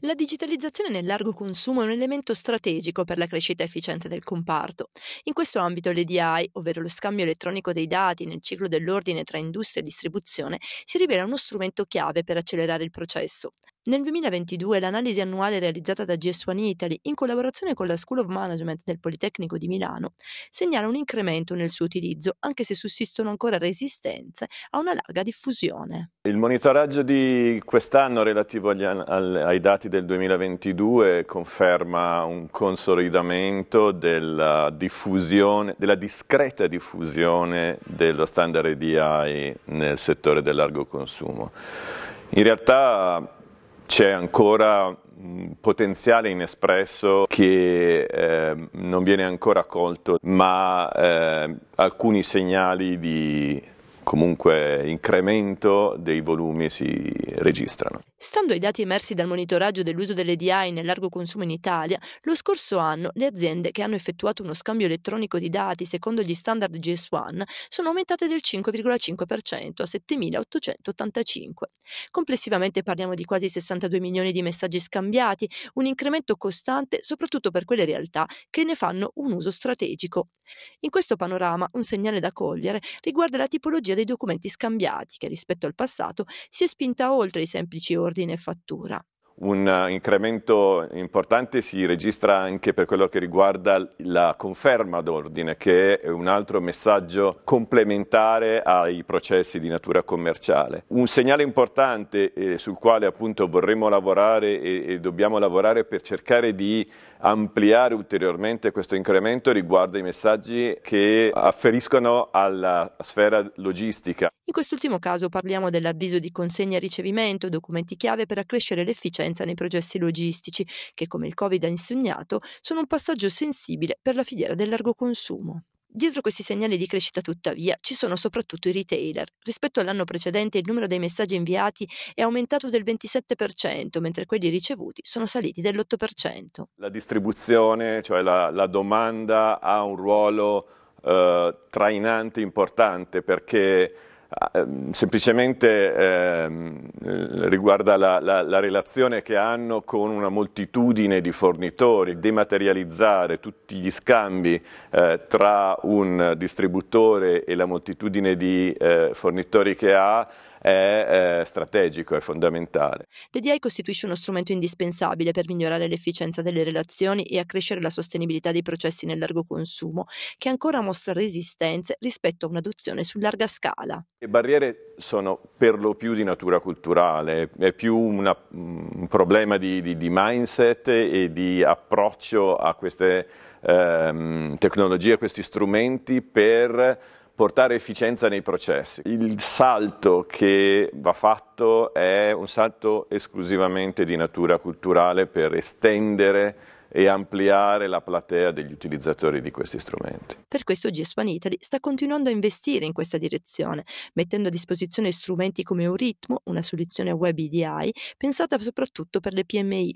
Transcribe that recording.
La digitalizzazione nel largo consumo è un elemento strategico per la crescita efficiente del comparto. In questo ambito l'EDI, ovvero lo scambio elettronico dei dati nel ciclo dell'ordine tra industria e distribuzione, si rivela uno strumento chiave per accelerare il processo. Nel 2022 l'analisi annuale realizzata da GS1 Italy in collaborazione con la School of Management del Politecnico di Milano segnala un incremento nel suo utilizzo, anche se sussistono ancora resistenze a una larga diffusione. Il monitoraggio di quest'anno relativo agli, al, ai dati del 2022 conferma un consolidamento della, della discreta diffusione dello standard EDI nel settore del largo consumo. In realtà c'è ancora un potenziale inespresso che eh, non viene ancora colto, ma eh, alcuni segnali di comunque incremento dei volumi si registrano. Stando ai dati emersi dal monitoraggio dell'uso delle DI nel largo consumo in Italia, lo scorso anno le aziende che hanno effettuato uno scambio elettronico di dati secondo gli standard GS1 sono aumentate del 5,5% a 7.885. Complessivamente parliamo di quasi 62 milioni di messaggi scambiati, un incremento costante soprattutto per quelle realtà che ne fanno un uso strategico. In questo panorama un segnale da cogliere riguarda la tipologia tipologia dei documenti scambiati che rispetto al passato si è spinta oltre i semplici ordine e fattura. Un eh, incremento importante si registra anche per quello che riguarda la conferma d'ordine, che è un altro messaggio complementare ai processi di natura commerciale. Un segnale importante eh, sul quale appunto vorremmo lavorare e, e dobbiamo lavorare per cercare di ampliare ulteriormente questo incremento riguarda i messaggi che afferiscono alla sfera logistica. In quest'ultimo caso parliamo dell'avviso di consegna e ricevimento, documenti chiave per accrescere l'efficienza conoscenza nei processi logistici che, come il Covid ha insegnato, sono un passaggio sensibile per la filiera del largo consumo. Dietro questi segnali di crescita, tuttavia, ci sono soprattutto i retailer. Rispetto all'anno precedente il numero dei messaggi inviati è aumentato del 27%, mentre quelli ricevuti sono saliti dell'8%. La distribuzione, cioè la, la domanda, ha un ruolo eh, trainante importante perché Ah, ehm, semplicemente ehm, eh, riguarda la, la, la, relazione che hanno con una moltitudine di fornitori, dematerializzare tutti gli scambi eh, tra un distributore e la moltitudine di eh, fornitori che ha è eh, strategico, è fondamentale. L'EDI costituisce uno strumento indispensabile per migliorare l'efficienza delle relazioni e accrescere la sostenibilità dei processi nel largo consumo, che ancora mostra resistenze rispetto a un'adozione su larga scala. Le barriere sono per lo più di natura culturale, è più una, un problema di, di, di mindset e di approccio a queste ehm, tecnologie, a questi strumenti per portare efficienza nei processi. Il salto che va fatto è un salto esclusivamente di natura culturale per estendere e ampliare la platea degli utilizzatori di questi strumenti. Per questo GS One Italy sta continuando a investire in questa direzione, mettendo a disposizione strumenti come Euritmo, una soluzione web EDI pensata soprattutto per le PMI